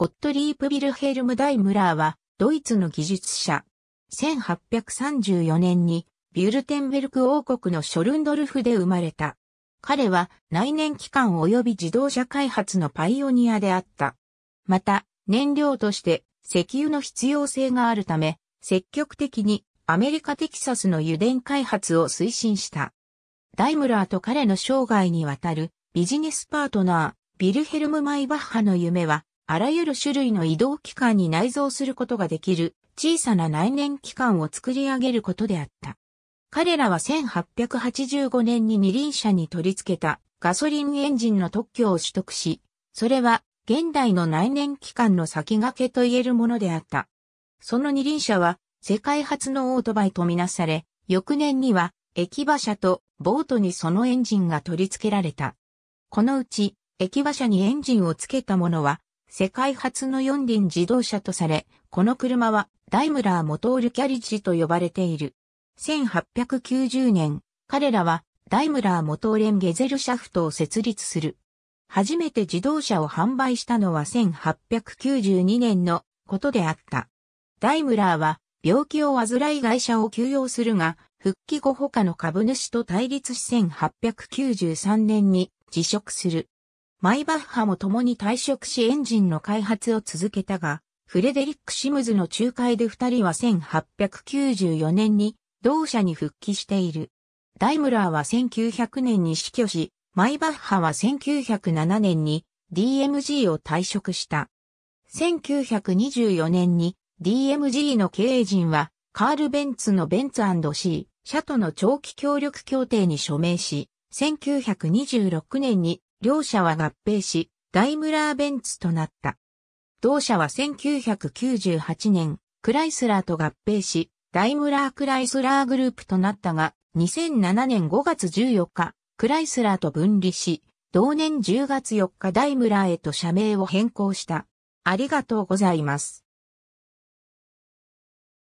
ゴットリープ・ビルヘルム・ダイムラーは、ドイツの技術者。1834年に、ビュルテンベルク王国のショルンドルフで生まれた。彼は内燃機関及び自動車開発のパイオニアであった。また、燃料として石油の必要性があるため、積極的にアメリカ・テキサスの油田開発を推進した。ダイムラーと彼の生涯にわたるビジネスパートナー、ビルヘルム・マイバッハの夢は、あらゆる種類の移動機関に内蔵することができる小さな内燃機関を作り上げることであった。彼らは1885年に二輪車に取り付けたガソリンエンジンの特許を取得し、それは現代の内燃機関の先駆けと言えるものであった。その二輪車は世界初のオートバイとみなされ、翌年には駅馬車とボートにそのエンジンが取り付けられた。このうち、駅馬車にエンジンを付けたものは、世界初の四輪自動車とされ、この車はダイムラーモトールキャリッジと呼ばれている。1890年、彼らはダイムラーモトーレンゲゼルシャフトを設立する。初めて自動車を販売したのは1892年のことであった。ダイムラーは病気を患い会社を休養するが、復帰後他の株主と対立し1893年に辞職する。マイバッハも共に退職しエンジンの開発を続けたが、フレデリック・シムズの仲介で二人は1894年に同社に復帰している。ダイムラーは1900年に死去し、マイバッハは1907年に DMG を退職した。1924年に DMG の経営陣はカール・ベンツのベンツ &C 社との長期協力協定に署名し、1926年に両社は合併し、ダイムラーベンツとなった。同社は1998年、クライスラーと合併し、ダイムラークライスラーグループとなったが、2007年5月14日、クライスラーと分離し、同年10月4日ダイムラーへと社名を変更した。ありがとうございます。